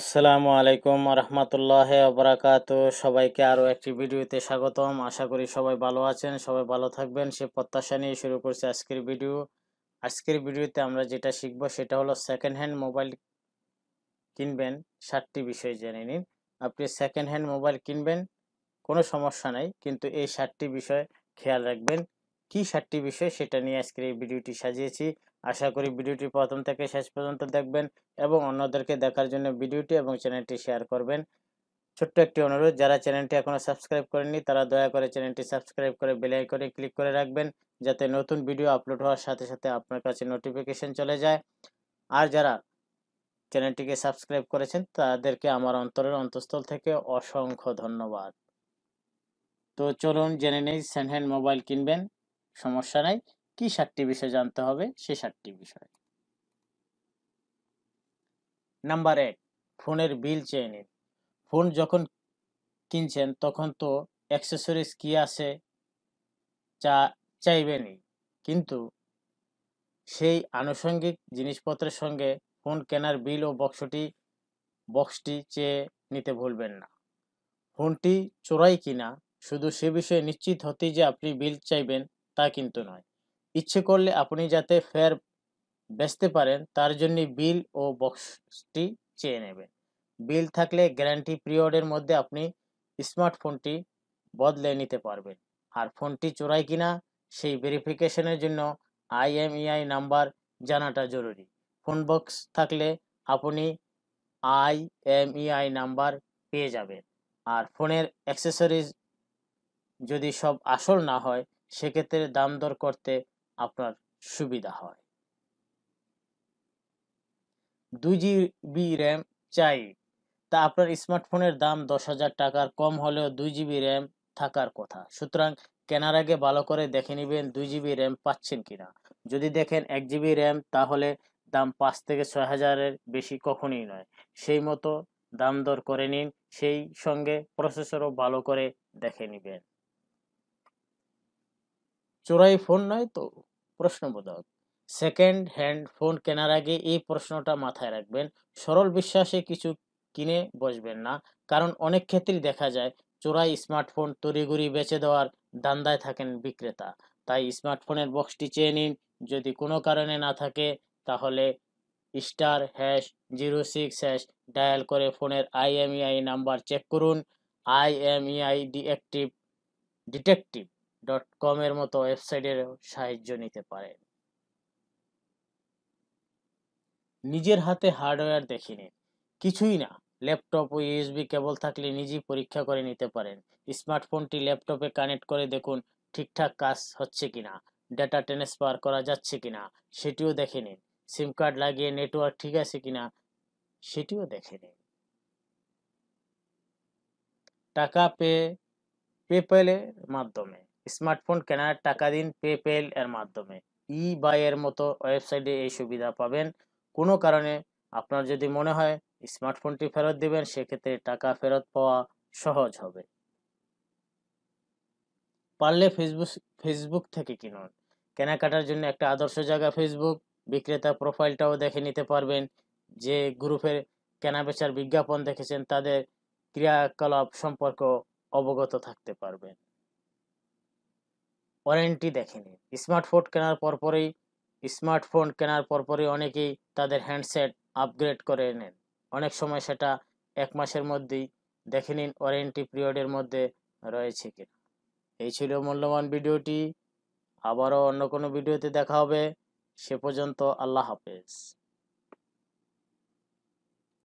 আসসালামু আলাইকুম রহমতুল্লাহ আবরাকাত সবাইকে আরও একটি ভিডিওতে স্বাগতম আশা করি সবাই ভালো আছেন সবাই ভালো থাকবেন সে প্রত্যাশা নিয়ে শুরু করছে আজকের ভিডিও আজকের ভিডিওতে আমরা যেটা শিখব সেটা হলো সেকেন্ড হ্যান্ড মোবাইল কিনবেন সাতটি বিষয় জেনে নিন আপনি সেকেন্ড হ্যান্ড মোবাইল কিনবেন কোনো সমস্যা নাই কিন্তু এই সাতটি বিষয় খেয়াল রাখবেন কি সাতটি বিষয় সেটা নিয়ে আজকের এই ভিডিওটি সাজিয়েছি আশা করি ভিডিওটি প্রথম থেকে শেষ পর্যন্ত দেখবেন এবং অন্যদেরকে দেখার জন্য ভিডিওটি এবং চ্যানেলটি শেয়ার করবেন ছোট্ট একটি অনুরোধ যারা চ্যানেলটি এখনও সাবস্ক্রাইব করেননি তারা দয়া করে চ্যানেলটি সাবস্ক্রাইব করে বেল আইকনে ক্লিক করে রাখবেন যাতে নতুন ভিডিও আপলোড হওয়ার সাথে সাথে আপনার কাছে নোটিফিকেশন চলে যায় আর যারা চ্যানেলটিকে সাবস্ক্রাইব করেছেন তাদেরকে আমার অন্তরের অন্তঃস্থল থেকে অসংখ্য ধন্যবাদ তো চলুন জেনে নেই হ্যান্ড মোবাইল কিনবেন সমস্যা নাই কি সাতটি বিষয় জানতে হবে সে সাতটি বিষয় নাম্বার এক ফোনের বিল চেয়ে নিন ফোন যখন কিনছেন তখন তো অ্যাক্সেসরিজ কি আছে চা চাইবেনি কিন্তু সেই আনুষঙ্গিক জিনিসপত্রের সঙ্গে ফোন কেনার বিল ও বক্সটি বক্সটি চেয়ে নিতে ভুলবেন না ফোনটি চোরাই কিনা শুধু সে বিষয়ে নিশ্চিত হতে যে আপনি বিল চাইবেন তা কিন্তু নয় ইচ্ছে করলে আপনি যাতে ফের বেচতে পারেন তার জন্য বিল ও বক্সটি চেয়ে নেবেন বিল থাকলে গ্যারান্টি পিরিয়ডের মধ্যে আপনি স্মার্টফোনটি বদলে নিতে পারবেন আর ফোনটি চোরাই কিনা সেই ভেরিফিকেশনের জন্য আইএমইআই নাম্বার e জানাটা জরুরি ফোন বক্স থাকলে আপনি আইএমইআই নাম্বার e পেয়ে যাবেন আর ফোনের অ্যাক্সেসরিজ যদি সব আসল না হয় সেক্ষেত্রে দাম দর করতে আপনার সুবিধা হয় দুই জিবি র্যাম চাই তা আপনার স্মার্টফোনের দাম দশ হাজার টাকার কম হলেও দুই জিবি র্যাম থাকার কথা সুতরাং কেনার আগে ভালো করে দেখে নেবেন দুই জিবি র্যাম পাচ্ছেন কিনা যদি দেখেন এক জিবি র্যাম তাহলে দাম পাঁচ থেকে ছয় হাজারের বেশি কখনই নয় সেই মতো দাম দর করে নিন সেই সঙ্গে প্রসেসরও ভালো করে দেখে নেবেন চোরাই ফোন নয় তো প্রশ্নবোধক সেকেন্ড হ্যান্ড ফোন কেনার আগে এই প্রশ্নটা মাথায় রাখবেন সরল বিশ্বাসে কিছু কিনে বসবেন না কারণ অনেক ক্ষেত্রেই দেখা যায় চোরাই স্মার্টফোন তড়িগুড়ি বেচে দেওয়ার দান্দায় থাকেন বিক্রেতা তাই স্মার্টফোনের বক্সটি চেয়ে নিন যদি কোনো কারণে না থাকে তাহলে star hash zero six hash dial করে ফোনের আইএমইআই নাম্বার চেক করুন IMEI deactive detective dot com এর মতো ওয়েবসাইটের সাহায্য নিতে পারেন নিজের হাতে হার্ডওয়্যার দেখে নিন কিছুই না ল্যাপটপ ও ইউএসবি কেবল থাকলে নিজেই পরীক্ষা করে নিতে পারেন স্মার্টফোনটি ল্যাপটপে কানেক্ট করে দেখুন ঠিকঠাক কাজ হচ্ছে কিনা ডেটা ট্রান্সফার করা যাচ্ছে কিনা সেটিও দেখে নিন সিম কার্ড লাগিয়ে নেটওয়ার্ক ঠিক আছে কিনা সেটিও দেখে নিন টাকা পে পেপ্যালের মাধ্যমে স্মার্টফোন কেনার টাকা দিন পেপেল এর মাধ্যমে ই বাইয়ের মতো ওয়েবসাইটে এই সুবিধা পাবেন কোনো কারণে আপনার যদি মনে হয় স্মার্টফোনটি ফেরত দেবেন সেক্ষেত্রে টাকা ফেরত পাওয়া সহজ হবে পারলে ফেসবুক ফেসবুক থেকে কিনুন কেনাকাটার জন্য একটা আদর্শ জায়গা ফেসবুক বিক্রেতা প্রোফাইলটাও দেখে নিতে পারবেন যে গ্রুপের কেনাবেচার বিজ্ঞাপন দেখেছেন তাদের ক্রিয়াকলাপ সম্পর্ক অবগত থাকতে পারবেন ওয়ারেন্টি দেখেনি স্মার্টফোন কেনার পরপরই স্মার্টফোন কেনার পরপরই অনেকেই তাদের হ্যান্ডসেট আপগ্রেড করে নেন অনেক সময় সেটা এক মাসের মধ্যেই দেখে নিন ওয়ারেন্টি পিরিয়ডের মধ্যে রয়েছে কিনা এই ছিল মূল্যবান ভিডিওটি আবারও অন্য কোনো ভিডিওতে দেখা হবে সে পর্যন্ত আল্লাহ হাফেজ